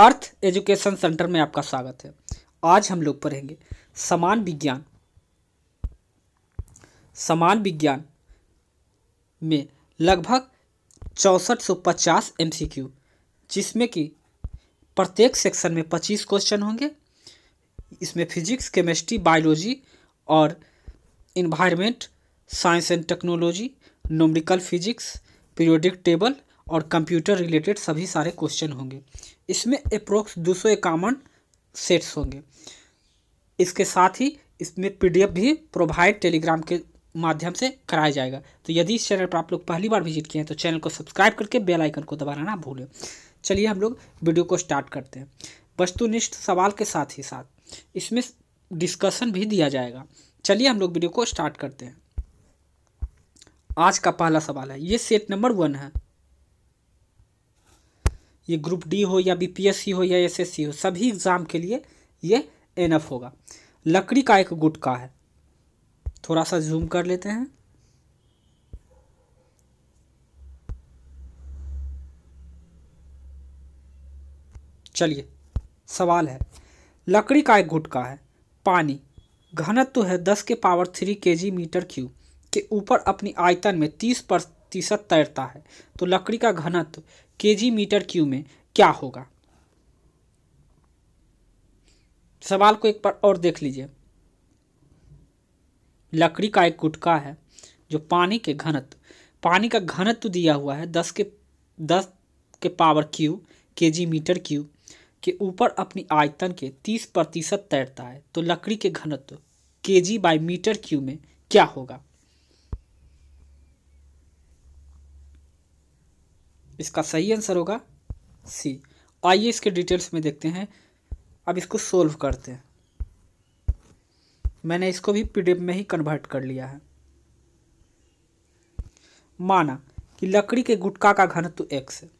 अर्थ education centre में आपका स्वागत है आज हम लोग पढ़ेंगे समान विज्ञान समान विज्ञान में लगभग चौंसठ सौ पचास सी क्यू जिसमें कि प्रत्येक सेक्शन में पच्चीस क्वेश्चन होंगे इसमें फिजिक्स केमिस्ट्री बायोलॉजी और environment science and technology numerical physics periodic table और कंप्यूटर रिलेटेड सभी सारे क्वेश्चन होंगे इसमें अप्रोक्स दो सौ इक्यावन सेट्स होंगे इसके साथ ही इसमें पीडीएफ भी प्रोवाइड टेलीग्राम के माध्यम से कराया जाएगा तो यदि इस चैनल पर आप लोग पहली बार विजिट किए हैं तो चैनल को सब्सक्राइब करके बेल आइकन को दबाना ना भूलें चलिए हम लोग वीडियो को स्टार्ट करते हैं वस्तुनिष्ठ सवाल के साथ ही साथ इसमें डिस्कशन भी दिया जाएगा चलिए हम लोग वीडियो को स्टार्ट करते हैं आज का पहला सवाल है ये सेट नंबर वन है ये ग्रुप डी हो या बीपीएससी हो या एसएससी हो सभी एग्ज़ाम के लिए ये एफ होगा लकड़ी का एक गुटका है थोड़ा सा जूम कर लेते हैं चलिए सवाल है लकड़ी का एक गुटका है पानी घनत्व है दस के power three K G metre cube के ऊपर अपनी आयतन में तीस प्रतिशत तैरता है तो लकड़ी का घनत्व केजी मीटर क्यू में क्या होगा सवाल को एक बार और देख लीजिए लकड़ी का एक गुटका है जो पानी के घनत्व पानी का घनत्व दिया हुआ है दस के दस के power cube K G metre cube के ऊपर अपनी आयतन के तीस प्रतिशत तैरता है तो लकड़ी के घनत्व के जी बाई मीटर क्यू में क्या होगा इसका सही आंसर होगा सी आइए इसके डिटेल्स में देखते हैं अब इसको सोल्व करते हैं मैंने इसको भी पीडीएफ में ही कन्वर्ट कर लिया है माना कि लकड़ी के गुटका का घनत्व एक्स है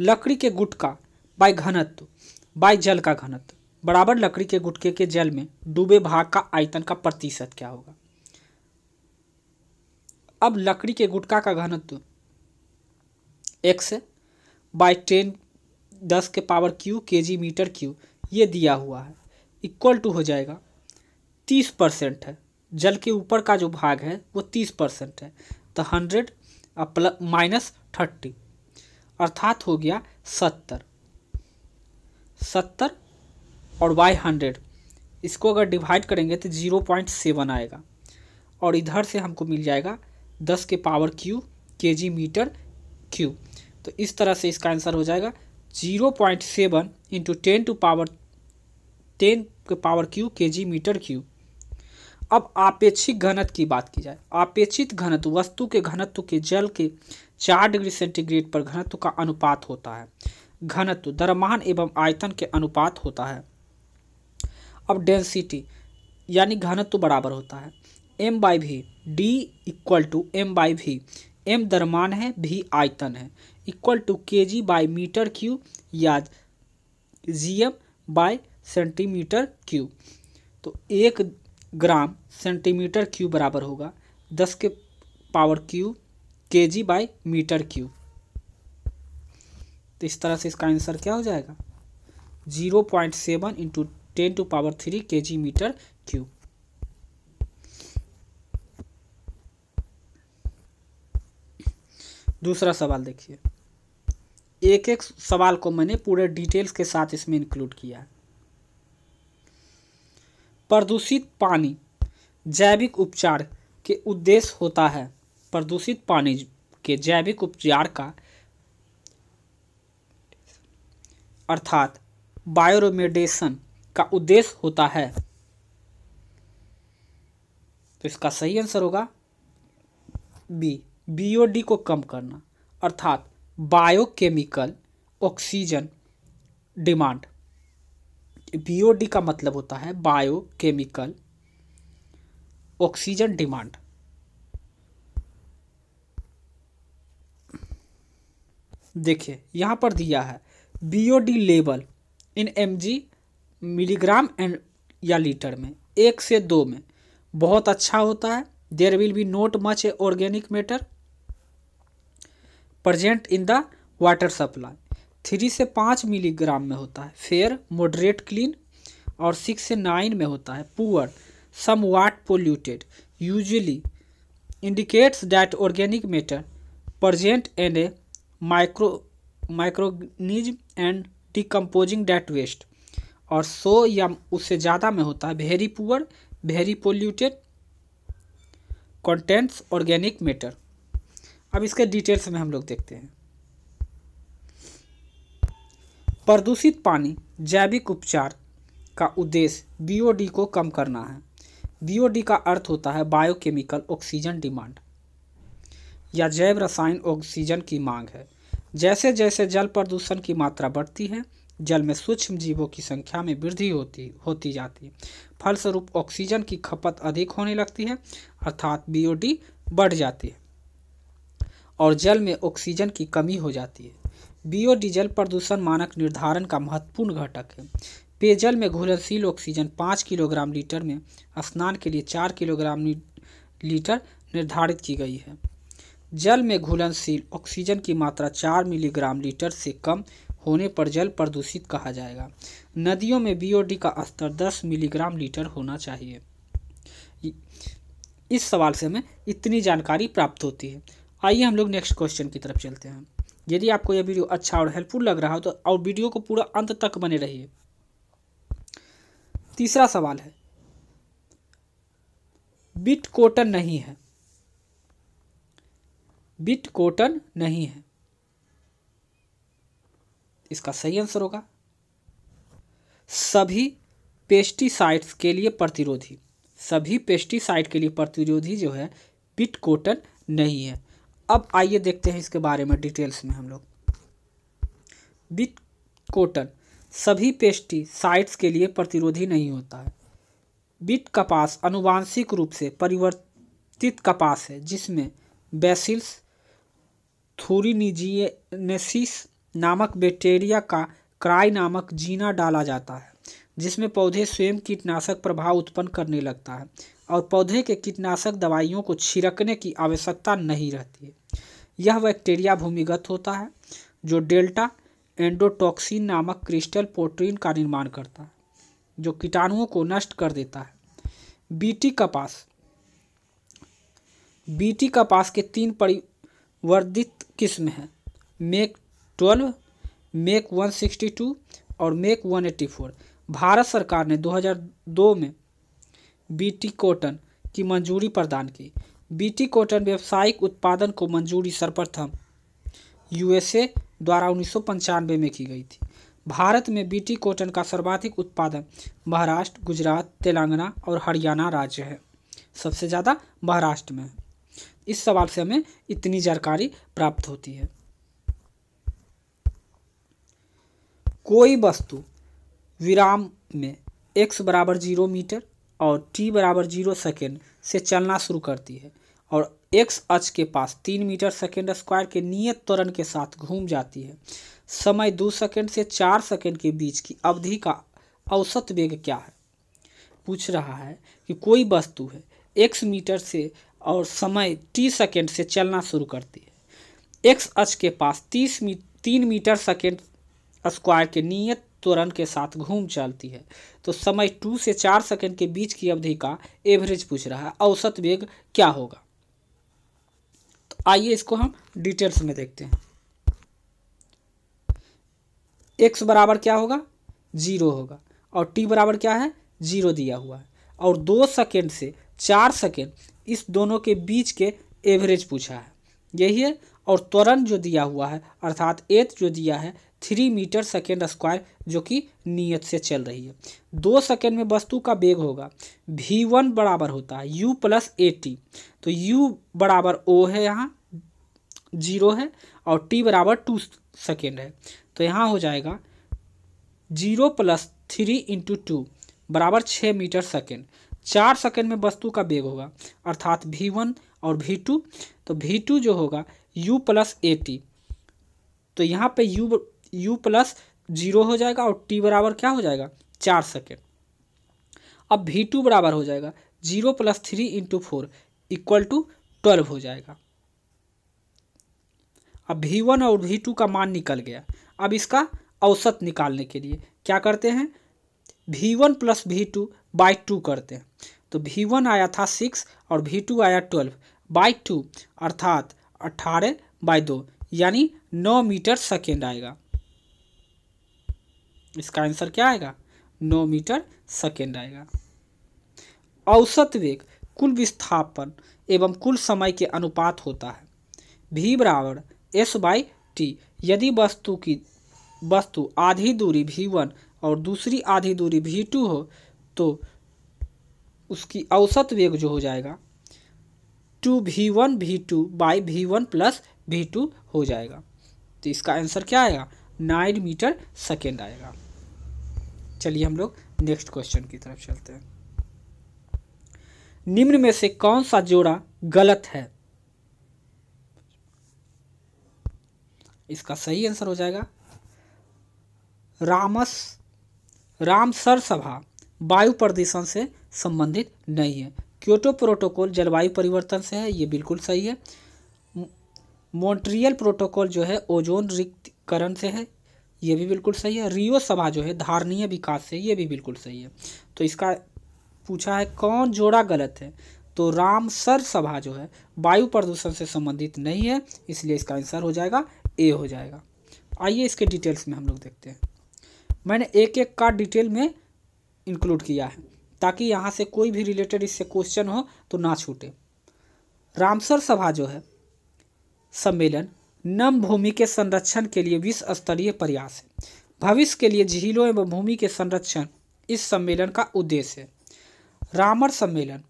लकड़ी के गुटका बाय घनत्व बाय जल का घनत्व बराबर लकड़ी के गुटके के जल में डूबे भाग का आयतन का प्रतिशत क्या होगा अब लकड़ी के गुटका का घनत्व एक्स बाई टेन दस के power cube K G metre cube ये दिया हुआ है इक्वल टू हो जाएगा तीस परसेंट है जल के ऊपर का जो भाग है वो तीस परसेंट है तो हंड्रेड प्लस माइनस थर्टी अर्थात हो गया सत्तर सत्तर और वाई हंड्रेड इसको अगर डिवाइड करेंगे तो ज़ीरो पॉइंट सेवन आएगा और इधर से हमको मिल जाएगा दस के power cube K G metre cube तो इस तरह से इसका आंसर हो जाएगा zero point seven into ten to power ten के power cube K G metre cube अब आपेक्षिक घनत्व की बात की जाए आपेक्षित घनत्व वस्तु के घनत्व के जल के चार डिग्री सेंटीग्रेड पर घनत्व का अनुपात होता है घनत्व दरमान एवं आयतन के अनुपात होता है अब डेंसिटी यानी घनत्व बराबर होता है M by V D equal to M by V M दरमान है भी आयतन है इक्वल टू के जी बाई मीटर क्यू या G M by centimetre cube तो एक ग्राम सेंटीमीटर क्यू बराबर होगा दस के power cube K ji by metre Q तो इस तरह से इसका आंसर क्या हो जाएगा zero point seven into ten to power three K G metre cube दूसरा सवाल देखिए एक एक सवाल को मैंने पूरे डिटेल्स के साथ इसमें इंक्लूड किया है प्रदूषित पानी जैविक उपचार के उद्देश्य होता है प्रदूषित पानी के जैविक उपचार का अर्थात बायोरोमेडेशन का उद्देश्य होता है तो इसका सही आंसर होगा बी बीओडी को कम करना अर्थात बायोकेमिकल ऑक्सीजन डिमांड बीओडी का मतलब होता है बायोकेमिकल ऑक्सीजन डिमांड देखिए यहां पर दिया है BOD level in mg milligram and या लीटर में एक से दो में बहुत अच्छा होता है there will be not much a organic matter present in the water supply three से पाँच मिलीग्राम में होता है फेयर मॉडरेट क्लीन और सिक्स से नाइन में होता है poor somewhat polluted usually indicates that organic matter present and a micro microbes and decomposing that waste और सो या उससे ज़्यादा में होता है very poor very polluted contents organic matter अब इसके डिटेल्स में हम लोग देखते हैं प्रदूषित पानी जैविक उपचार का उद्देश्य बीओडी को कम करना है बीओडी का अर्थ होता है बायोकेमिकल ऑक्सीजन डिमांड या जैव रसायन ऑक्सीजन की मांग है जैसे जैसे जल प्रदूषण की मात्रा बढ़ती है जल में सूक्ष्म जीवों की संख्या में वृद्धि होती होती जाती है फलस्वरूप ऑक्सीजन की खपत अधिक होने लगती है अर्थात बीओडी बढ़ जाती है और जल में ऑक्सीजन की कमी हो जाती है बियोडीजल प्रदूषण मानक निर्धारण का महत्वपूर्ण घटक है पेयजल में घुलनशील ऑक्सीजन पाँच किलोग्राम लीटर में स्नान के लिए चार किलोग्राम लीटर निर्धारित की गई है जल में घुलनशील ऑक्सीजन की मात्रा चार मिलीग्राम लीटर से कम होने पर जल प्रदूषित कहा जाएगा नदियों में बीओडी का स्तर दस मिलीग्राम लीटर होना चाहिए इस सवाल से हमें इतनी जानकारी प्राप्त होती है आइए हम लोग नेक्स्ट क्वेश्चन की तरफ चलते हैं यदि आपको यह वीडियो अच्छा और हेल्पफुल लग रहा हो तो और वीडियो को पूरा अंत तक बने रहिए तीसरा सवाल है बिट कोटन नहीं है बिट कोटन नहीं है इसका सही आंसर होगा सभी पेस्टिसाइड्स के लिए प्रतिरोधी सभी पेस्टिसाइड के लिए प्रतिरोधी जो है बिट कोटन नहीं है अब आइए देखते हैं इसके बारे में डिटेल्स में हम लोग बिट कोटन सभी साइट्स के लिए प्रतिरोधी नहीं होता है बिट कपास अनुवांशिक रूप से परिवर्तित कपास है जिसमें बेसिल्स थूरिनिजिनेसिस नामक बैक्टीरिया का क्राई नामक जीना डाला जाता है जिसमें पौधे स्वयं कीटनाशक प्रभाव उत्पन्न करने लगता है और पौधे के कीटनाशक दवाइयों को छिड़कने की आवश्यकता नहीं रहती है यह बैक्टीरिया भूमिगत होता है जो डेल्टा एंडोटॉक्सिन नामक क्रिस्टल प्रोटीन का निर्माण करता है जो कीटाणुओं को नष्ट कर देता है बीटी कपास बीटी कपास के तीन परिवर्धित किस्म हैं Mac twelve Mac one sixty two और Mac one eighty four Bharat सरकार ने 2002 में बीटी कॉटन की मंजूरी प्रदान की बीटी कॉटन व्यावसायिक उत्पादन को मंजूरी सर्वप्रथम यूएसए द्वारा उन्नीस में की गई थी भारत में बीटी कॉटन का सर्वाधिक उत्पादन महाराष्ट्र गुजरात तेलंगाना और हरियाणा राज्य है सबसे ज़्यादा महाराष्ट्र में है इस सवाल से हमें इतनी जानकारी प्राप्त होती है कोई वस्तु विराम में एक्स बराबर जीरो मीटर और टी बराबर जीरो सेकेंड से चलना शुरू करती है और एक्स अच के पास तीन मीटर सेकेंड स्क्वायर के नियत त्वरण के साथ घूम जाती है समय दो सेकेंड से चार सेकेंड के बीच की अवधि का औसत वेग क्या है पूछ रहा है कि कोई वस्तु है एक्स मीटर से और समय टी सेकेंड से चलना शुरू करती है एक्स अच के पास तीस मी तीन मीटर सेकेंड स्क्वायर के नियत त्वरण के साथ घूम चलती है तो समय टू से चार सेकंड के बीच की अवधि का एवरेज पूछ रहा है औसत वेग क्या होगा तो आइए इसको हम डिटेल्स में देखते हैं एक्स बराबर क्या होगा जीरो होगा और टी बराबर क्या है जीरो दिया हुआ है और दो सेकेंड से चार सेकेंड इस दोनों के बीच के एवरेज पूछा है यही है और त्वरण जो दिया हुआ है अर्थात एथ जो दिया है थ्री मीटर सेकेंड स्क्वायर जो कि नियत से चल रही है दो सेकेंड में वस्तु का वेग होगा भी वन बराबर होता है यू प्लस ए टी तो यू बराबर ओ है यहाँ जीरो है और टी बराबर टू सेकेंड है तो यहाँ हो जाएगा zero plus three into two बराबर छः मीटर सेकेंड चार सेकेंड में वस्तु का वेग होगा अर्थात भी वन और भी टू तो भी टू जो होगा यू प्लस ए टी तो यहाँ पे यू यू प्लस जीरो हो जाएगा और टी बराबर क्या हो जाएगा चार सेकेंड अब भी टू बराबर हो जाएगा zero plus three into four equal to twelve हो जाएगा अब भी वन और वी टू का मान निकल गया अब इसका औसत निकालने के लिए क्या करते हैं V one plus V two by two करते हैं तो भी वन आया था सिक्स और भी टू आया ट्वेल्व बाई टू अर्थात अट्ठारह बाई दो यानी नौ मीटर सेकेंड आएगा इसका आंसर क्या आएगा नौ मीटर सेकेंड आएगा औसत वेग कुल विस्थापन एवं कुल समय के अनुपात होता है भी बराबर एस बाई टी यदि वस्तु की वस्तु आधी दूरी भी वन और दूसरी आधी दूरी भी टू हो तो उसकी औसत वेग जो हो जाएगा to V one V two by V one plus V two हो जाएगा तो इसका आंसर क्या आएगा नाइन मीटर सेकेंड आएगा चलिए हम लोग नेक्स्ट क्वेश्चन की तरफ चलते हैं निम्न में से कौन सा जोड़ा गलत है इसका सही आंसर हो जाएगा रामस रामसर सभा वायु प्रदूषण से संबंधित नहीं है क्योटो प्रोटोकॉल जलवायु परिवर्तन से है ये बिल्कुल सही है मॉन्ट्रियल प्रोटोकॉल जो है ओजोन रिक्तकरण से है ये भी बिल्कुल सही है रियो सभा जो है धारणीय विकास से ये भी बिल्कुल सही है तो इसका पूछा है कौन जोड़ा गलत है तो रामसर सभा जो है वायु प्रदूषण से संबंधित नहीं है इसलिए इसका आंसर हो जाएगा ए हो जाएगा आइए इसके डिटेल्स में हम लोग देखते हैं मैंने एक एक का डिटेल में इंक्लूड किया है ताकि यहाँ से कोई भी रिलेटेड इससे क्वेश्चन हो तो ना छूटे रामसर सभा जो है सम्मेलन नम भूमि के संरक्षण के लिए विश्व स्तरीय प्रयास है भविष्य के लिए झीलों एवं भूमि के संरक्षण इस सम्मेलन का उद्देश्य है रामर सम्मेलन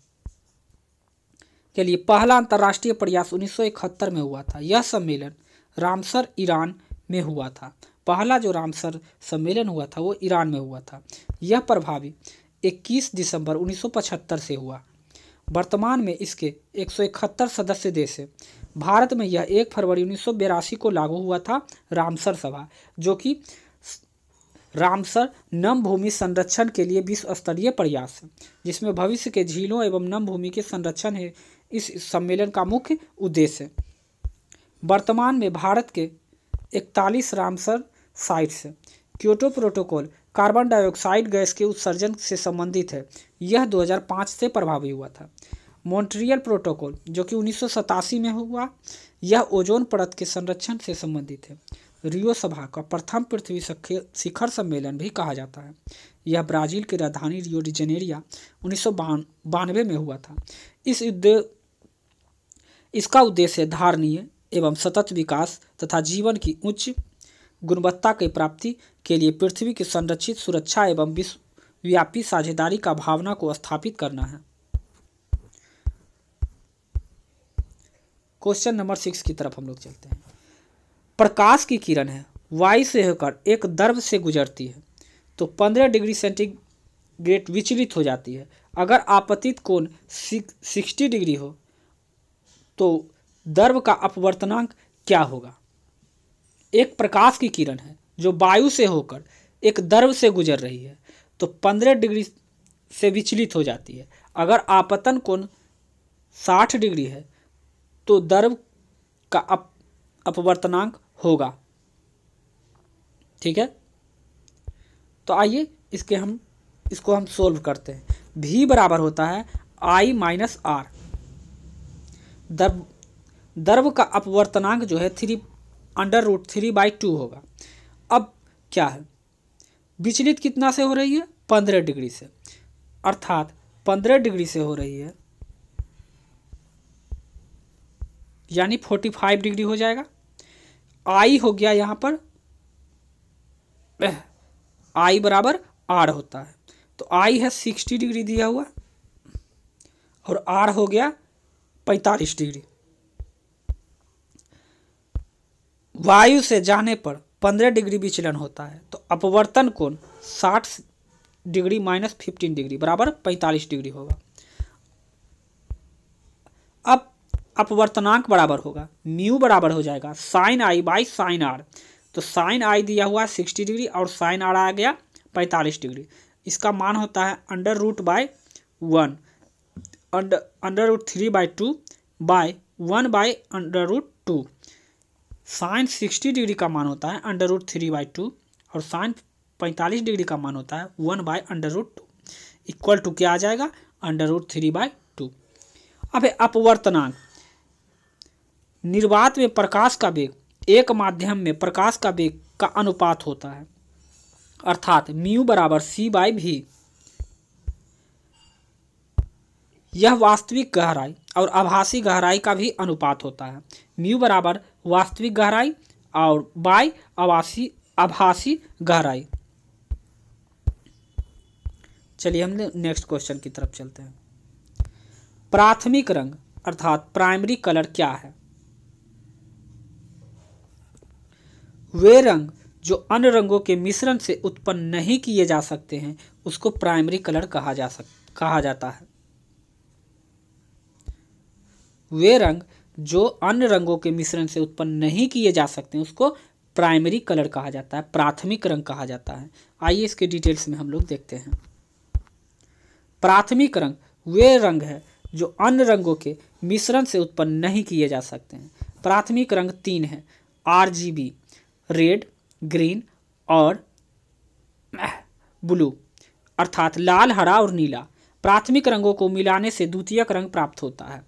के लिए पहला अंतर्राष्ट्रीय प्रयास 1971 में हुआ था यह सम्मेलन रामसर ईरान में हुआ था पहला जो रामसर सम्मेलन हुआ था वो ईरान में हुआ था यह प्रभावी 21 दिसंबर 1975 से हुआ वर्तमान में इसके एक सदस्य देश हैं भारत में यह एक फरवरी उन्नीस को लागू हुआ था रामसर सभा जो कि रामसर नम भूमि संरक्षण के लिए विश्व स्तरीय प्रयास है जिसमें भविष्य के झीलों एवं नम भूमि के संरक्षण है इस सम्मेलन का मुख्य उद्देश्य है वर्तमान में भारत के 41 रामसर साइट्स हैं Kyoto protocol carbon dioxide gas के उत्सर्जन से संबंधित है यह 2005 से प्रभावी हुआ था मॉन्ट्रियल प्रोटोकॉल जो कि उन्नीस में हुआ यह ओजोन परत के संरक्षण से संबंधित है रियो सभा का प्रथम पृथ्वी शिखर सम्मेलन भी कहा जाता है यह ब्राजील की राजधानी रियो डी जेनेरिया उन्नीस में हुआ था इस युद्ध इसका उद्देश्य धारणीय एवं सतत विकास तथा जीवन की उच्च गुणवत्ता की प्राप्ति के लिए पृथ्वी की संरक्षित सुरक्षा एवं विश्वव्यापी साझेदारी का भावना को स्थापित करना है क्वेश्चन नंबर सिक्स की तरफ हम लोग चलते हैं प्रकाश की किरण है वायु से होकर एक दर्व से गुजरती है तो पंद्रह डिग्री सेंटीग्रेड विचलित हो जाती है अगर आपतित कोण सिक्सटी डिग्री हो तो दर्व का अपवर्तनांक क्या होगा एक प्रकाश की किरण है जो वायु से होकर एक दर्व से गुजर रही है तो पंद्रह डिग्री से विचलित हो जाती है अगर आपतन कोण साठ डिग्री है तो दर्व का अप अपवर्तनांक होगा ठीक है तो आइए इसके हम इसको हम सोल्व करते हैं भी बराबर होता है आई माइनस आर दर्व दर्व का अपवर्तनांक जो है three under root three by two होगा अब क्या है विचलित कितना से हो रही है पंद्रह डिग्री से अर्थात पंद्रह डिग्री से हो रही है यानी फोर्टी फाइव डिग्री हो जाएगा आई हो गया यहाँ पर आई बराबर आर होता है तो आई है सिक्सटी डिग्री दिया हुआ और आर हो गया पैंतालीस डिग्री वायु से जाने पर पंद्रह डिग्री विचलन होता है तो अपवर्तन कोण साठ डिग्री माइनस फिफ्टीन डिग्री बराबर पैंतालीस डिग्री होगा अब अपवर्तनांक बराबर होगा म्यू बराबर हो जाएगा sine I by sine R तो साइन आई दिया हुआ है सिक्सटी डिग्री और साइन आर आ गया पैंतालीस डिग्री इसका मान होता है under root by one under under root three by two by one by under root two sine sixty degree का मान होता है under root three by two और साइन पैंतालीस डिग्री का मान होता है one by under root two equal to क्या आ जाएगा under root three by two अब अपवर्तनांक निर्वात में प्रकाश का वेग एक माध्यम में प्रकाश का वेग का अनुपात होता है अर्थात म्यू बराबर सी बाई भी यह वास्तविक गहराई और आभासी गहराई का भी अनुपात होता है म्यू बराबर वास्तविक गहराई और बाई आवासी आभासी गहराई चलिए हम नेक्स्ट क्वेश्चन की तरफ चलते हैं प्राथमिक रंग अर्थात प्राइमरी कलर क्या है वे रंग जो अन्य रंगों के मिश्रण से उत्पन्न नहीं किए जा सकते हैं उसको प्राइमरी कलर कहा जा सक कहा जाता है वे रंग जो अन्य रंगों के मिश्रण से उत्पन्न नहीं किए जा सकते हैं उसको प्राइमरी कलर कहा जाता है प्राथमिक रंग कहा जाता है आइए इसके डिटेल्स में हम लोग देखते हैं प्राथमिक रंग वे रंग है जो अन्य रंगों के मिश्रण से उत्पन्न नहीं किए जा सकते हैं प्राथमिक रंग तीन है R G B red green और ब्लू अर्थात लाल हरा और नीला प्राथमिक रंगों को मिलाने से द्वितीयक रंग प्राप्त होता है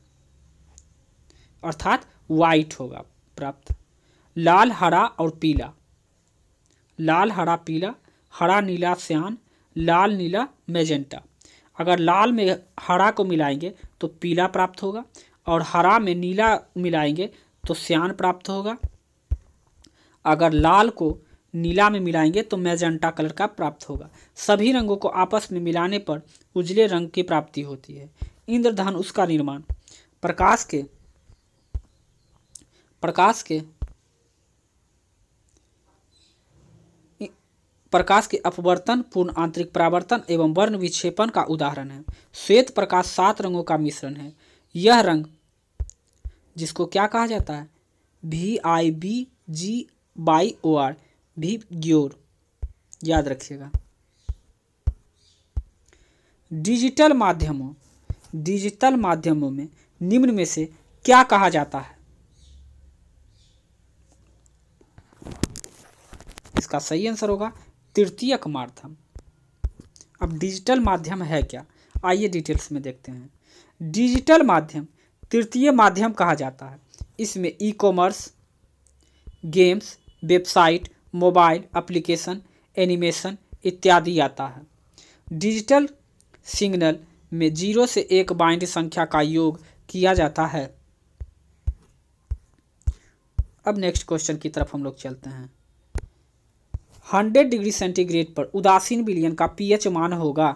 अर्थात वाइट होगा प्राप्त लाल हरा और पीला लाल हरा पीला हरा नीला सियान लाल नीला मेजेंटा अगर लाल में हरा को मिलाएंगे तो पीला प्राप्त होगा और हरा में नीला मिलाएंगे तो सियान प्राप्त होगा अगर लाल को नीला में मिलाएंगे तो मैजेंटा कलर का प्राप्त होगा सभी रंगों को आपस में मिलाने पर उजले रंग की प्राप्ति होती है इंद्रधन उसका निर्माण प्रकाश के प्रकाश के प्रकाश के अपवर्तन पूर्ण आंतरिक परावर्तन एवं वर्ण विक्षेपण का उदाहरण है श्वेत प्रकाश सात रंगों का मिश्रण है यह रंग जिसको क्या कहा जाता है V I B G Y O R भी ग्योर याद रखिएगा डिजिटल माध्यमों डिजिटल माध्यमों में निम्न में से क्या कहा जाता है इसका सही आंसर होगा तृतीय माध्यम अब डिजिटल माध्यम है क्या आइए डिटेल्स में देखते हैं डिजिटल माध्यम तृतीय माध्यम कहा जाता है इसमें e commerce games website mobile application animation इत्यादि आता है डिजिटल सिग्नल में जीरो से एक बाइंड संख्या का योग किया जाता है अब नेक्स्ट क्वेश्चन की तरफ हम लोग चलते हैं हंड्रेड डिग्री सेंटीग्रेड पर उदासीन बिलियन का पीएच मान होगा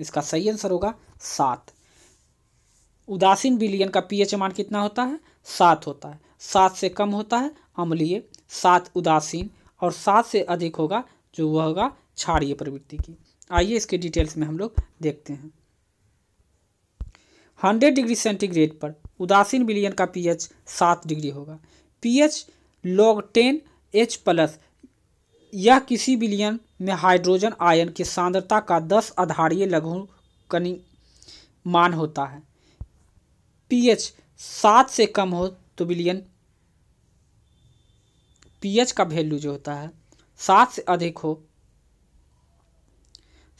इसका सही आंसर होगा सात उदासीन बिलियन का पीएच मान कितना होता है सात होता है सात से कम होता है अम्लीय सात उदासीन और सात से अधिक होगा जो वह होगा क्षारीय प्रवृत्ति की आइए इसके डिटेल्स में हम लोग देखते हैं हंड्रेड डिग्री सेंटीग्रेड पर उदासीन विलियन का पीएच सात डिग्री होगा pH log ten H plus यह किसी विलियन में हाइड्रोजन आयन की सांद्रता का दस आधारीय लघु कनी मान होता है पीएच सात से कम हो तो विलियन पीएच का वैल्यू जो होता है सात से अधिक हो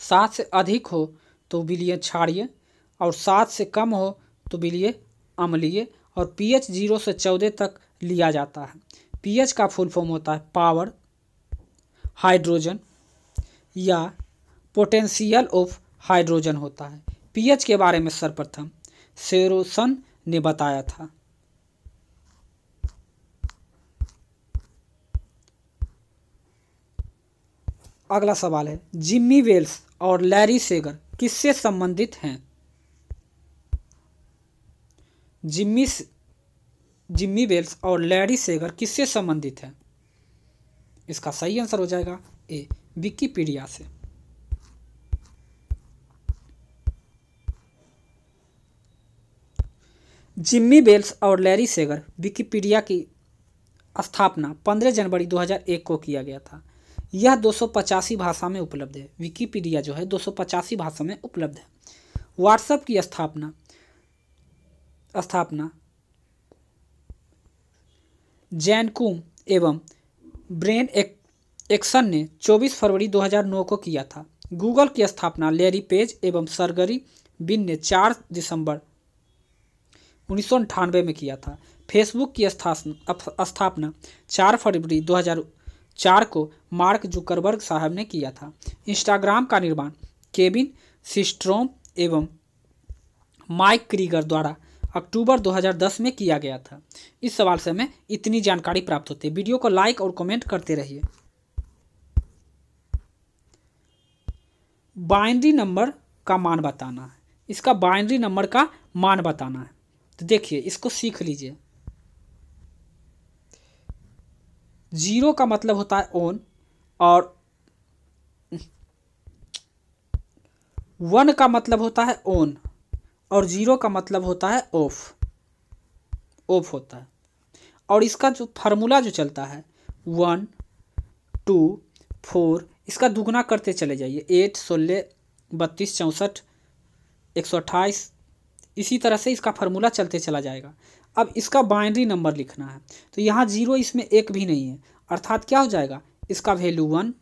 सात से अधिक हो तो बिलिए क्षारीय और सात से कम हो तो बिलिए अम्लीय और पीएच जीरो से चौदह तक लिया जाता है पीएच का फुल फॉर्म होता है पावर हाइड्रोजन या पोटेंशियल ऑफ हाइड्रोजन होता है पीएच के बारे में सर्वप्रथम सेरोसन ने बताया था अगला सवाल है जिम्मी वेल्स और लैरी सेगर किससे संबंधित हैं जिम्मी जिम्मी वेल्स और लैरी सेगर किससे संबंधित हैं इसका सही आंसर हो जाएगा ए विकीपीडिया से जिम्मी बेल्स और लैरी सेगर विकिपीडिया की स्थापना 15 जनवरी 2001 को किया गया था यह दो भाषा में उपलब्ध है विकीपीडिया जो है दो भाषा में उपलब्ध है व्हाट्सएप की स्थापना स्थापना जैनकुम एवं ब्रेन एक, एक्शन ने 24 फरवरी 2009 को किया था गूगल की स्थापना लेरी पेज एवं सरगरी बिन ने 4 दिसंबर उन्नीस में किया था फेसबुक की स्थापना चार फरवरी 2000 चार को मार्क जुकरबर्ग साहब ने किया था इंस्टाग्राम का निर्माण केबिन सिस्ट्रोम एवं माइक क्रीगर द्वारा अक्टूबर 2010 में किया गया था इस सवाल से हमें इतनी जानकारी प्राप्त होती है वीडियो को लाइक और कमेंट करते रहिए बाइनरी नंबर का मान बताना है इसका बाइनरी नंबर का मान बताना है तो देखिए इसको सीख लीजिए जीरो का मतलब होता है ओन और वन का मतलब होता है ओन और ज़ीरो का मतलब होता है ऑफ ऑफ होता है और इसका जो फार्मूला जो चलता है वन टू फोर इसका दुगना करते चले जाइए एट सोलह बत्तीस चौंसठ एक सौ अट्ठाईस इसी तरह से इसका फार्मूला चलते चला जाएगा अब इसका बाइनरी नंबर लिखना है तो यहाँ जीरो इसमें एक भी नहीं है अर्थात क्या हो जाएगा इसका वैल्यू वन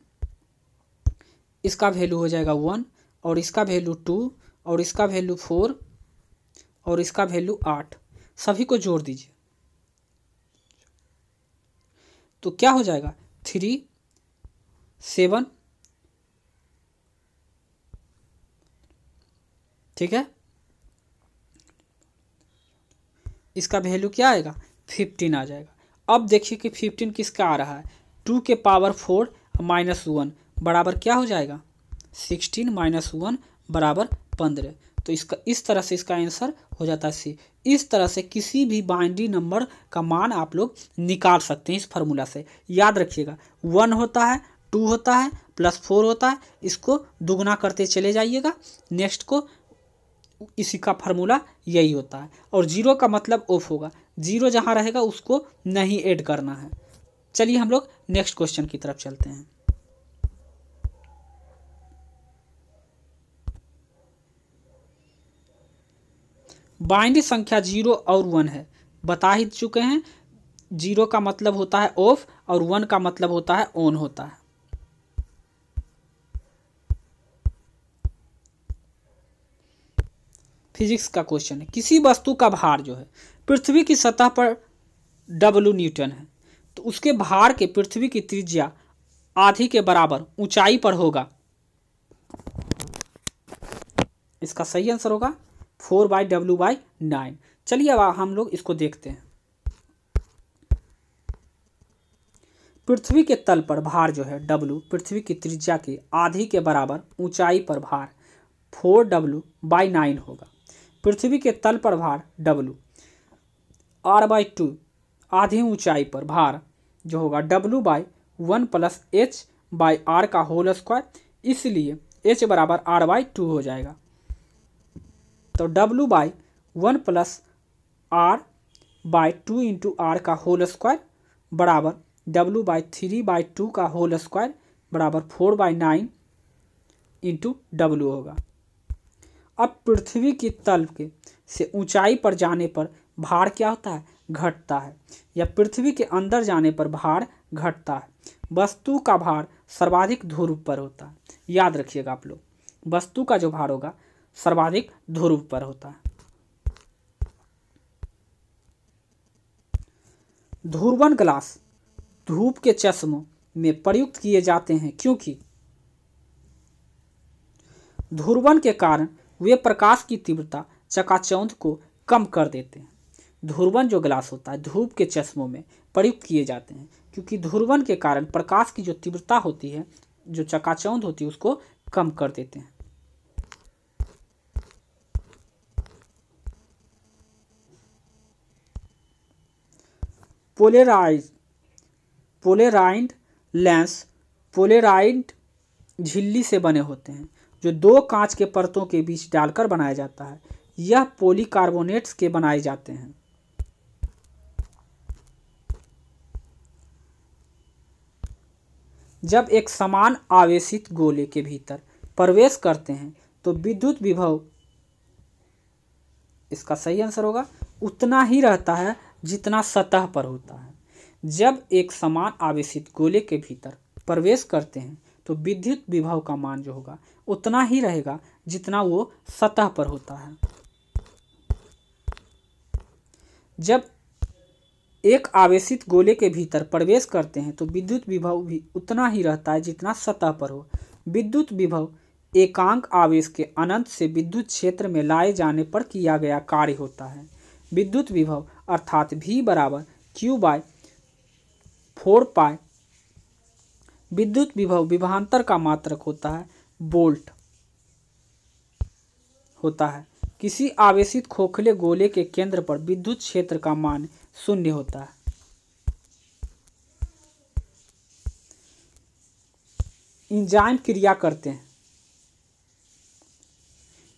इसका वैल्यू हो जाएगा वन और इसका वैल्यू टू और इसका वैल्यू फोर और इसका वैल्यू आठ सभी को जोड़ दीजिए तो क्या हो जाएगा थ्री सेवन ठीक है इसका वैल्यू क्या आएगा फिफ्टीन आ जाएगा अब देखिए कि फिफ्टीन किसका आ रहा है टू के पावर फोर माइनस वन बराबर क्या हो जाएगा सिक्सटीन माइनस वन बराबर पंद्रह तो इसका इस तरह से इसका आंसर हो जाता है सी इस तरह से किसी भी बाइंडी नंबर का मान आप लोग निकाल सकते हैं इस फार्मूला से याद रखिएगा वन होता है टू होता है प्लस फोर होता है इसको दुगना करते चले जाइएगा नेक्स्ट को इसी का फार्मूला यही होता है और जीरो का मतलब ऑफ होगा जीरो जहाँ रहेगा उसको नहीं ऐड करना है चलिए हम लोग नेक्स्ट क्वेश्चन की तरफ चलते हैं बाइनरी संख्या जीरो और वन है बता ही चुके हैं जीरो का मतलब होता है ऑफ और वन का मतलब होता है ऑन होता है फिजिक्स का क्वेश्चन है किसी वस्तु का भार जो है पृथ्वी की सतह पर डब्लू न्यूटन है तो उसके भार के पृथ्वी की त्रिज्या आधी के बराबर ऊंचाई पर होगा इसका सही आंसर होगा four by W by nine चलिए अब हम लोग इसको देखते हैं पृथ्वी के तल पर भार जो है डब्लू पृथ्वी की त्रिज्या के आधी के बराबर ऊंचाई पर भार फोर डब्लू बाई नाइन होगा पृथ्वी के तल पर भार डब्लू आर बाई टू आधी ऊंचाई पर भार जो होगा W by one plus H by R का होल स्क्वायर इसलिए एच बराबर आर बाई टू हो जाएगा तो W by one plus R by two into R का होल स्क्वायर बराबर W by three by two का होल स्क्वायर बराबर four by nine into W होगा अब पृथ्वी की तल के से ऊंचाई पर जाने पर भार क्या होता है घटता है या पृथ्वी के अंदर जाने पर भार घटता है वस्तु का भार सर्वाधिक ध्रुव पर होता है याद रखिएगा आप लोग वस्तु का जो भार होगा सर्वाधिक ध्रुव पर होता है ध्रुवन ग्लास धूप के चश्मों में प्रयुक्त किए जाते हैं क्योंकि ध्रुवन के कारण वे प्रकाश की तीव्रता चकाचौंध को कम कर देते हैं ध्रुवन जो ग्लास होता है धूप के चश्मों में प्रयुक्त किए जाते हैं क्योंकि ध्रुवन के कारण प्रकाश की जो तीव्रता होती है जो चकाचौंध होती है उसको कम कर देते हैं पोलेराइज पोलेराइंड लेंस पोलेराइंड झिल्ली से बने होते हैं जो दो कांच के परतों के बीच डालकर बनाया जाता है यह पोलीकार्बोनेट्स के बनाए जाते हैं जब एक समान आवेशित गोले के भीतर प्रवेश करते हैं तो विद्युत विभव इसका सही आंसर होगा उतना ही रहता है जितना सतह पर होता है जब एक समान आवेशित गोले के भीतर प्रवेश करते हैं तो विद्युत विभव का मान जो होगा उतना ही रहेगा जितना वो सतह पर होता है जब एक आवेशित गोले के भीतर प्रवेश करते हैं तो विद्युत विभव भी उतना ही रहता है जितना सतह पर हो विद्युत विभव एकांक आवेश के अनंत से विद्युत क्षेत्र में लाए जाने पर किया गया कार्य होता है विद्युत विभव अर्थात भी बराबर क्यू बाय फोर पाए विद्युत विभव विभांतर का मात्रक होता है बोल्ट होता है किसी आवेशित खोखले गोले के केंद्र पर विद्युत क्षेत्र का मान शून्य होता है इंजाइम क्रिया करते हैं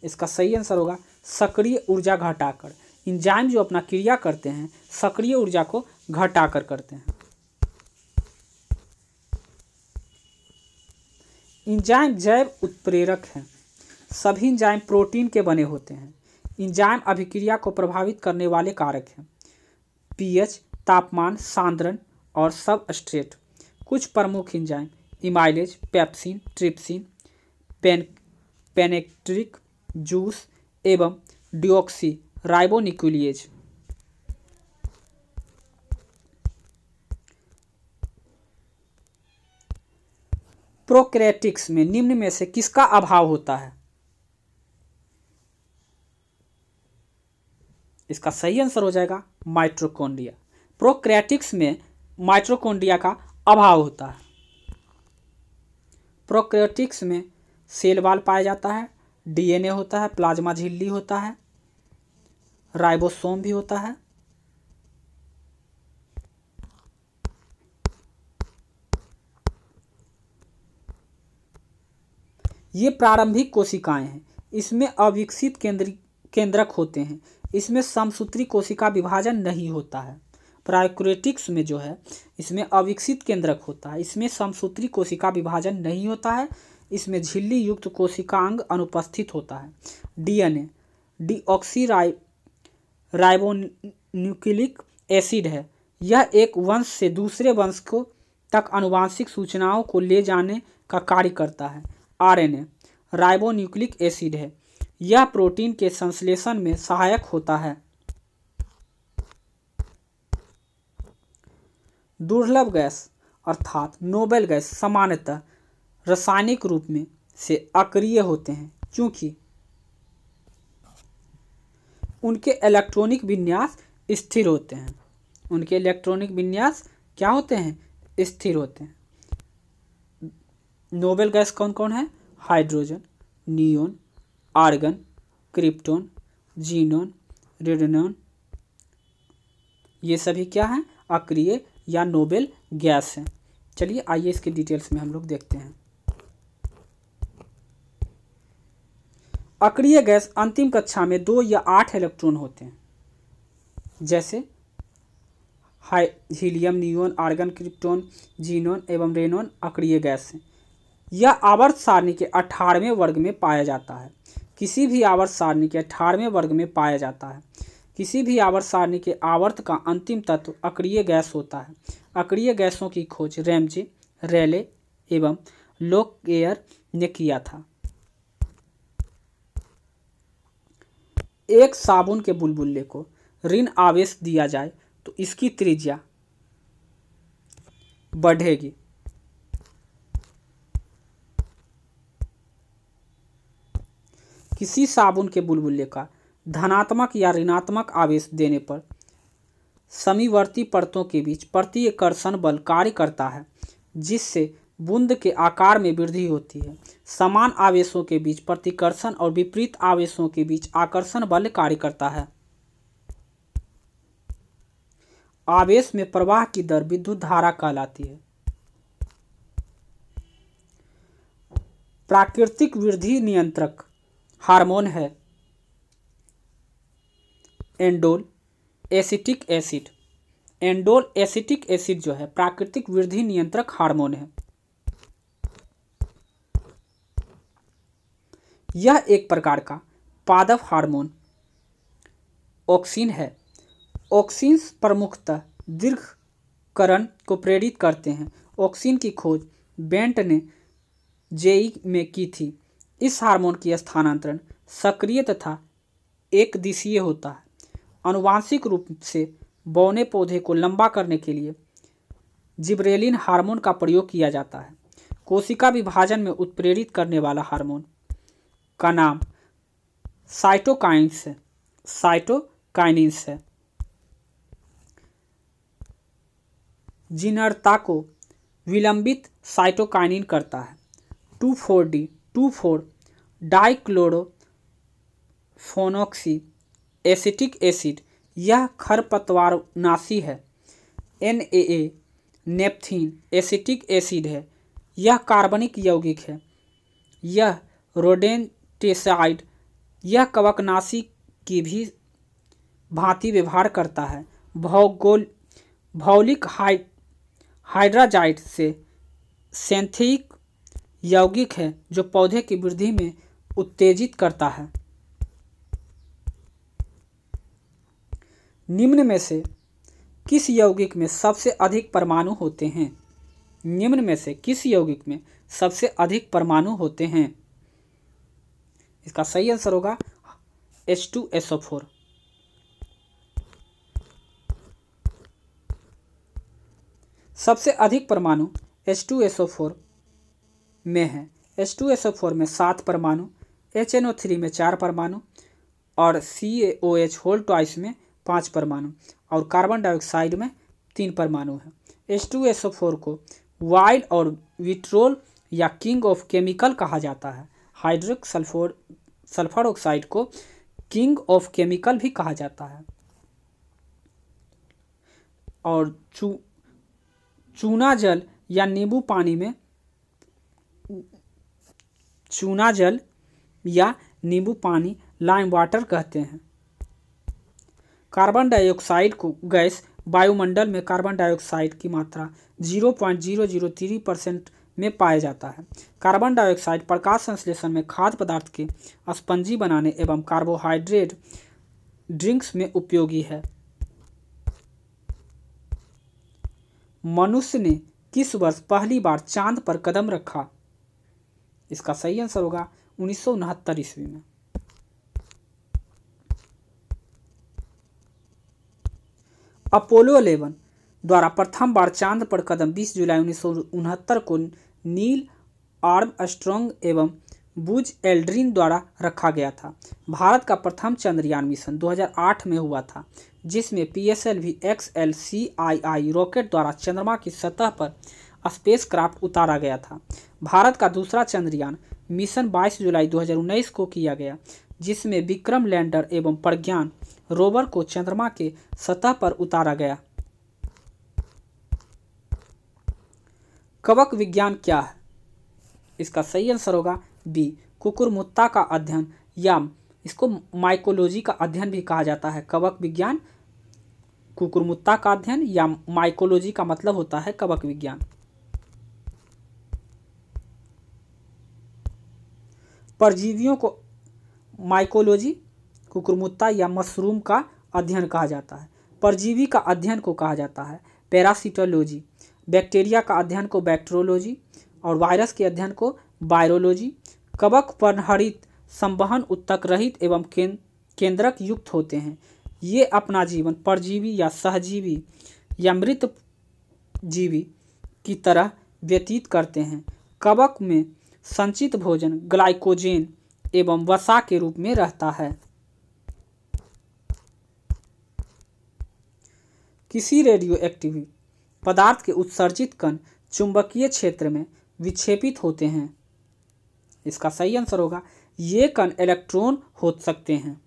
इसका सही आंसर होगा सक्रिय ऊर्जा घटाकर इंजाइम जो अपना क्रिया करते हैं सक्रिय ऊर्जा को घटाकर करते हैं इंजाइम जैव उत्प्रेरक हैं सभी इंजाइम प्रोटीन के बने होते हैं इंजाइम अभिक्रिया को प्रभावित करने वाले कारक हैं पीएच तापमान सांद्रण और सब स्ट्रेट कुछ प्रमुख enzyme amylase pepsin trypsin pan pancreatic juice एवं डिओक्सी राइबोनिक्यूलिएज प्रोक्रेटिक्स में निम्न में से किसका अभाव होता है इसका सही आंसर हो जाएगा माइट्रोकोन्डिया प्रोक्रेटिक्स में माइट्रोकोन्डिया का अभाव होता है प्रोक्रेटिक्स में सेल वाल पाया जाता है डीएनए होता है प्लाज्मा झिल्ली होता है राइबोसोम भी होता है ये प्रारंभिक कोशिकाएं हैं इसमें अविकसित केंद्र केंद्रक होते हैं इसमें समसूत्री कोशिका विभाजन नहीं होता है प्रायक्रेटिक्स में जो है इसमें अविकसित केंद्रक होता है इसमें समसूत्री कोशिका विभाजन नहीं होता है इसमें झिल्ली युक्त कोशिकांग अनुपस्थित होता है DNA deoxy ri ribonucleic acid है यह एक वंश से दूसरे वंश को तक अनुवांशिक सूचनाओं को ले जाने का कार्य करता है आरएनए राइबोन्यूक्लिक एसिड है यह प्रोटीन के संश्लेषण में सहायक होता है दुर्लभ गैस अर्थात नोबेल गैस सामान्यतः रासायनिक रूप में से अक्रिय होते हैं क्योंकि उनके इलेक्ट्रॉनिक विन्यास स्थिर होते हैं उनके इलेक्ट्रॉनिक विन्यास क्या होते हैं स्थिर होते हैं नोबेल गैस कौन कौन है hydrogen neon argon krypton xenon radon ये सभी क्या हैं अक्रिय या नोबेल गैस हैं चलिए आइए इसके डिटेल्स में हम लोग देखते हैं अक्रिय गैस अंतिम कक्षा में दो या आठ इलेक्ट्रॉन होते हैं जैसे हाई helium neon argon krypton xenon एवं रेनोन अक्रिय गैस हैं यह आवर्त सारणी के अठारहवें वर्ग में पाया जाता है किसी भी आवर्त सारणी के अठारहवें वर्ग में पाया जाता है किसी भी आवर्त सारणी के आवर्त का अंतिम तत्व अक्रिय गैस होता है अक्रिय गैसों की खोज रेमजे रैले एवं एयर ने किया था एक साबुन के बुलबुल्ले को ऋण आवेश दिया जाए तो इसकी त्रिज्या बढ़ेगी किसी साबुन के बुलबुले का धनात्मक या ऋणात्मक आवेश देने पर समीवर्ती परतों के बीच प्रतिकर्षण बल कार्य करता है जिससे बूंद के आकार में वृद्धि होती है समान आवेशों के बीच प्रतिकर्षण और विपरीत आवेशों के बीच आकर्षण बल कार्य करता है आवेश में प्रवाह की दर विद्युत धारा कहलाती है प्राकृतिक वृद्धि नियंत्रक हार्मोन है indole acetic acid indole acetic acid जो है प्राकृतिक वृद्धि नियंत्रक हार्मोन है यह एक प्रकार का पादप हार्मोन ऑक्सीन है ऑक्सीन्स प्रमुखतः दीर्घकरण को प्रेरित करते हैं ऑक्सीन की खोज बेंट ने जेई में की थी इस हार्मोन की स्थानांतरण सक्रिय तथा एक दिशीय होता है अनुवांशिक रूप से बौने पौधे को लंबा करने के लिए जिब्रेलिन हार्मोन का प्रयोग किया जाता है कोशिका विभाजन में उत्प्रेरित करने वाला हार्मोन का नाम साइटोकाइंस है साइटोकाइनिंस है जिनरता को विलंबित साइटोकाइनिन करता है two four D two four dichloro phenoxy acetic acid यह खरपतवार नाशी है N A A naphthalene acetic acid है यह कार्बनिक यौगिक है यह रोडेंटेसाइड यह कवकनाशी की भी भांति व्यवहार करता है भौगोल भौलिक हाइ हाइड्राजाइट से सेंथिक यौगिक है जो पौधे की वृद्धि में उत्तेजित करता है निम्न में से किस यौगिक में सबसे अधिक परमाणु होते हैं निम्न में से किस यौगिक में सबसे अधिक परमाणु होते हैं इसका सही आंसर होगा H two S O four सबसे अधिक परमाणु H two S O four में है H two S O four में सात परमाणु एच एन ओ थ्री में चार परमाणु और C O H whole twice में पाँच परमाणु और कार्बन डाइऑक्साइड में तीन परमाणु हैं S two S O four को वाइल और विट्रोल या किंग ऑफ केमिकल कहा जाता है हाइड्रिक सल्फोर सल्फर ऑक्साइड को किंग ऑफ केमिकल भी कहा जाता है और चू चूना जल या नींबू पानी में चूना जल या नींबू पानी लाइम वाटर कहते हैं कार्बन डाइऑक्साइड को गैस वायुमंडल में कार्बन डाइऑक्साइड की मात्रा 0.003 परसेंट में पाया जाता है कार्बन डाइऑक्साइड प्रकाश संश्लेषण में खाद्य पदार्थ के स्पंजी बनाने एवं कार्बोहाइड्रेट ड्रिंक्स में उपयोगी है मनुष्य ने किस वर्ष पहली बार चांद पर कदम रखा इसका सही आंसर होगा उन्नीस ईस्वी में अपोलो 11 द्वारा प्रथम बार चांद पर कदम 20 जुलाई उन्नीस को नील आर्म स्ट्रॉन्ग एवं बुज एल्ड्रीन द्वारा रखा गया था भारत का प्रथम चंद्रयान मिशन 2008 में हुआ था जिसमें P S L V X L C I I rocket द्वारा चंद्रमा की सतह पर स्पेसक्राफ्ट उतारा गया था भारत का दूसरा चंद्रयान मिशन 22 जुलाई 2019 को किया गया जिसमें विक्रम लैंडर एवं प्रज्ञान रोवर को चंद्रमा के सतह पर उतारा गया कवक विज्ञान क्या है इसका सही आंसर होगा बी कुकुरमुत्ता का अध्ययन या इसको माइकोलॉजी का अध्ययन भी कहा जाता है कवक विज्ञान कुकुरमुत्ता का अध्ययन या माइकोलॉजी का मतलब होता है कवक विज्ञान परजीवियों को माइकोलॉजी कुकुरमुत्ता या मशरूम का अध्ययन कहा जाता है परजीवी का अध्ययन को कहा जाता है पैरासिटोलॉजी बैक्टीरिया का अध्ययन को बैक्टेरोलॉजी और वायरस के अध्ययन को वायरोलॉजी कवक परहरित संवहन उत्तक रहित एवं केन, केंद्रक युक्त होते हैं ये अपना जीवन परजीवी या सहजीवी या मृत जीवी की तरह व्यतीत करते हैं कवक में संचित भोजन ग्लाइकोजेन एवं वसा के रूप में रहता है किसी रेडियो एक्टिव पदार्थ के उत्सर्जित कण चुंबकीय क्षेत्र में विक्षेपित होते हैं इसका सही आंसर होगा ये कण इलेक्ट्रॉन हो सकते हैं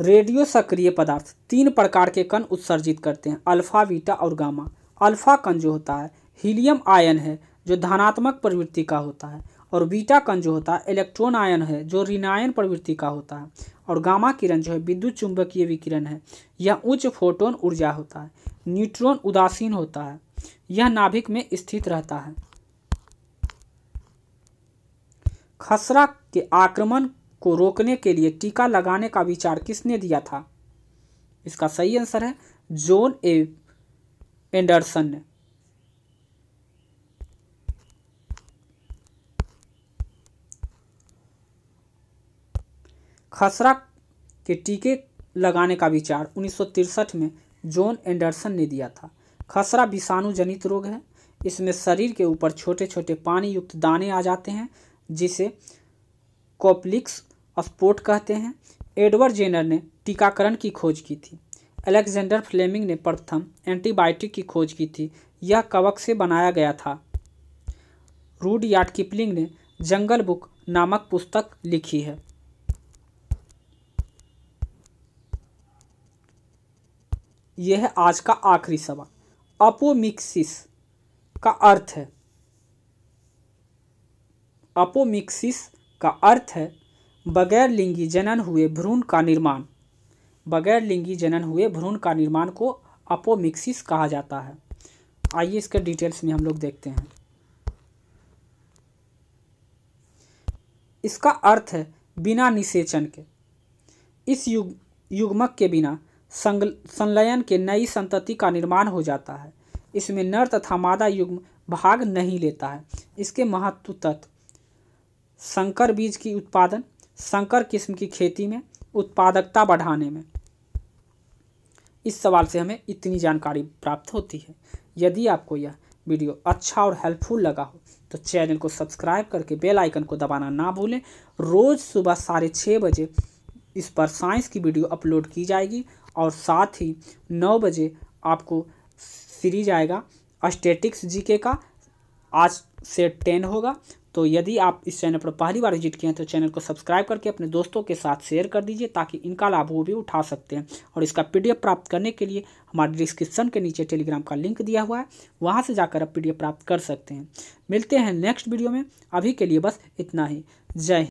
रेडियो सक्रिय पदार्थ तीन प्रकार के कण उत्सर्जित करते हैं अल्फा बीटा और गामा अल्फा कण जो होता है हीलियम आयन है जो धनात्मक प्रवृत्ति का होता है और बीटा कण जो होता है इलेक्ट्रॉन आयन है जो ऋणायन प्रवृत्ति का होता है और गामा किरण जो है विद्युत चुंबकीय विकिरण है यह उच्च फोटोन ऊर्जा होता है न्यूट्रॉन उदासीन होता है यह नाभिक में स्थित रहता है खसरा के आक्रमण को रोकने के लिए टीका लगाने का विचार किसने दिया था इसका सही आंसर है जॉन ए एंडरसन ने खसरा के टीके लगाने का विचार उन्नीस में जॉन एंडरसन ने दिया था खसरा विषाणु जनित रोग है इसमें शरीर के ऊपर छोटे छोटे पानी युक्त दाने आ जाते हैं जिसे कॉप्लिक्स स्पोर्ट कहते हैं एडवर्ड जेनर ने टीकाकरण की खोज की थी अलेक्जेंडर फ्लेमिंग ने प्रथम एंटीबायोटिक की खोज की थी यह कवक से बनाया गया था रूड यार्ड किपलिंग ने जंगल बुक नामक पुस्तक लिखी है यह है आज का आखिरी सवाल अपोमिक्सिस का अर्थ है अपोमिक्सिस का अर्थ है बगैर लिंगी जनन हुए भ्रूण का निर्माण बगैर लिंगी जनन हुए भ्रूण का निर्माण को अपोमिक्सिस कहा जाता है आइए इसके डिटेल्स में हम लोग देखते हैं इसका अर्थ है बिना निषेचन के इस युग युग्मक के बिना संग संलयन के नई संतति का निर्माण हो जाता है इसमें नर तथा मादा युग्म भाग नहीं लेता है इसके महत्व तत्व संकर बीज की उत्पादन संकर किस्म की खेती में उत्पादकता बढ़ाने में इस सवाल से हमें इतनी जानकारी प्राप्त होती है यदि आपको यह वीडियो अच्छा और हेल्पफुल लगा हो तो चैनल को सब्सक्राइब करके बेल आइकन को दबाना ना भूलें रोज़ सुबह साढ़े छः बजे इस पर साइंस की वीडियो अपलोड की जाएगी और साथ ही नौ बजे आपको सीरीज आएगा स्टेटिक्स जीके का आज से टेन होगा तो यदि आप इस चैनल पर पहली बार विजिट किए हैं तो चैनल को सब्सक्राइब करके अपने दोस्तों के साथ शेयर कर दीजिए ताकि इनका लाभ वो भी उठा सकते हैं और इसका पीडीएफ प्राप्त करने के लिए हमारे डिस्क्रिप्शन के नीचे टेलीग्राम का लिंक दिया हुआ है वहाँ से जाकर आप पीडीएफ प्राप्त कर सकते हैं मिलते हैं नेक्स्ट वीडियो में अभी के लिए बस इतना ही जय